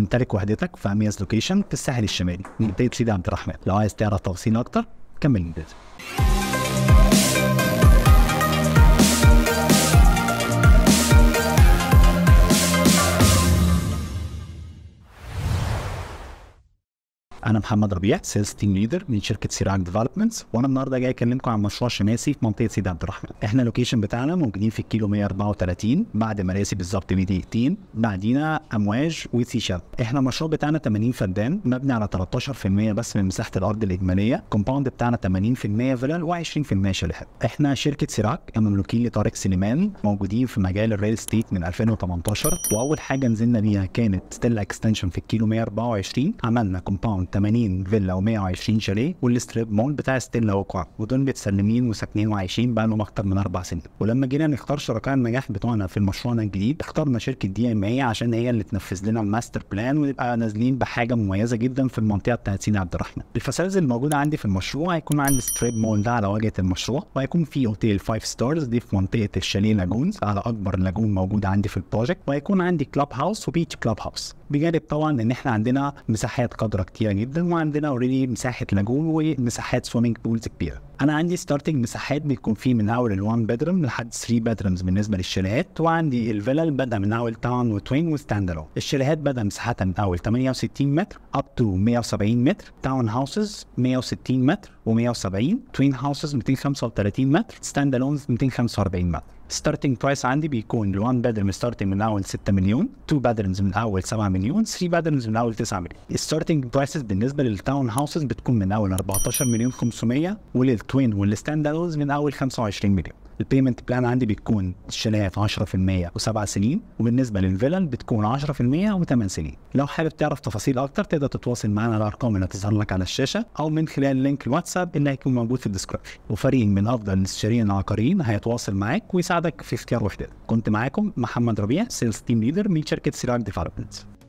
امتلك وحدتك في اميز لوكيشن في الساحل الشمالي منطقه سيدي عبد الرحمن لو عايز تعرف تفاصيل اكتر كمل مدتها انا محمد ربيع سيلز تيم ليدر من شركه سيراك ديفلوبمنتس وانا النهارده جاي اكلمكم عن مشروع شماسي في منطقه سيدي عبد الرحمن احنا اللوكيشن بتاعنا موجودين في الكيلو 134 بعد مراسي بالظبط بدقيقتين بعدينا امواج وسي شاب احنا المشروع بتاعنا 80 فدان مبني على 13% بس من مساحه الارض الاجماليه كومباوند بتاعنا 80% فيلل و20% شاليهات احنا شركه سيراك مملوكين لطارق سليمان موجودين في مجال الريل ستيت من 2018 واول حاجه نزلنا بيها كانت ستيلا اكستنشن في الكيلو 124 عملنا كومباوند 80 فيلا و120 شاليه والستريب مول بتاع ستيلا وقع ودول متسلمين وساكنين وعايشين بقى لهم اكتر من اربع سنين ولما جينا نختار شركاء النجاح بتوعنا في مشروعنا الجديد اخترنا شركه دي ام اي عشان هي اللي تنفذ لنا الماستر بلان ونبقى نازلين بحاجه مميزه جدا في المنطقه بتاعت سيدي عبد الرحمن الفاسيلز الموجوده عندي في المشروع هيكون عندي ستريب مول ده على واجهه المشروع وهيكون في اوتيل 5 ستارز دي في منطقه الشاليه لاجونز على اكبر لاجون موجود عندي في البروجكت وهيكون عندي كلاب هاوس وبيتش كلاب هاوس بجانب طبعا ان احنا عندنا مساحات قدره كتيره جدا وعندنا اوريدي مساحه لاجون ومساحات سويمنج بولز كبيره انا عندي ستارتنج مساحات بيكون فيه من اول ال1 بدرم لحد 3 بدرمز بالنسبه للشاليهات وعندي الفيلل بدا من اول تاون وتوين وستاند الون الشاليهات بدا مساحتها من اول 68 متر اب تو 170 متر تاون هاوسز 160 متر و170 توين هاوسز 235 متر ستاند الونز 245 متر ستارتنج برايس عندي بيكون ال1 باترن ستارتنج من اول 6 مليون 2 باترنز من اول 7 مليون 3 باترنز من اول 9 مليون الستارتنج برايسز بالنسبه للتاون هاوسز بتكون من اول 14 مليون 500 وللتوين والستاند الونز من اول 25 مليون البيمنت بلان عندي بتكون الشلات 10% وسبع سنين وبالنسبه للفيلل بتكون 10% و8 سنين لو حابب تعرف تفاصيل اكتر تقدر تتواصل معنا على الارقام اللي هتظهر لك على الشاشه او من خلال لينك الواتساب اللي هيكون موجود في الديسكربشن وفريق من افضل الاستشاريين العقاريين هيتواصل معاك ويساعدك في اختيار وحدتك كنت معاكم محمد ربيع سيلز تيم ليدر من شركه سيراك ديفلوبمنت